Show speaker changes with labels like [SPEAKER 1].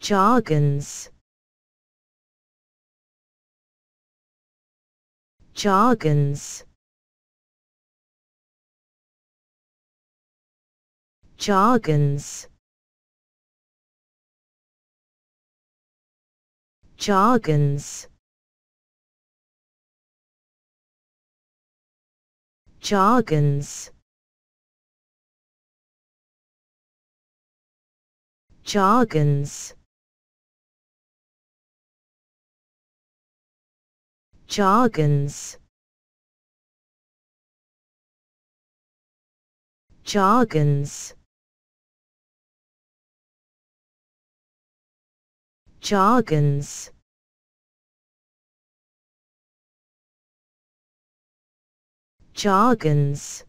[SPEAKER 1] jargons jargons jargons jargons jargons jargons jargons jargons jargons jargons